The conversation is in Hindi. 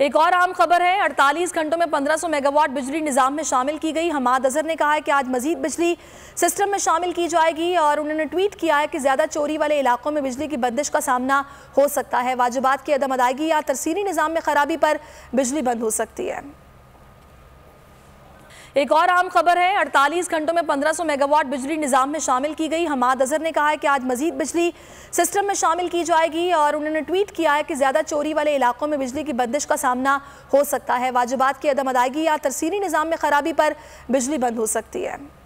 एक और आम खबर है 48 घंटों में 1500 मेगावाट बिजली निज़ाम में शामिल की गई हमाद अजहर ने कहा है कि आज मजीद बिजली सिस्टम में शामिल की जाएगी और उन्होंने ट्वीट किया है कि ज़्यादा चोरी वाले इलाकों में बिजली की बंदिश का सामना हो सकता है वाजिबात की अदम अदायगी या तरसीरी निज़ाम में खराबी पर बिजली बंद हो सकती है एक और आम खबर है 48 घंटों में 1500 मेगावाट बिजली निज़ाम में शामिल की गई हमाद अजहर ने कहा है कि आज मजीद बिजली सिस्टम में शामिल की जाएगी और उन्होंने ट्वीट किया है कि ज़्यादा चोरी वाले इलाकों में बिजली की बंदिश का सामना हो सकता है वाजबात की अदम अदायगी या तरसीली निज़ाम में खराबी पर बिजली बंद हो सकती है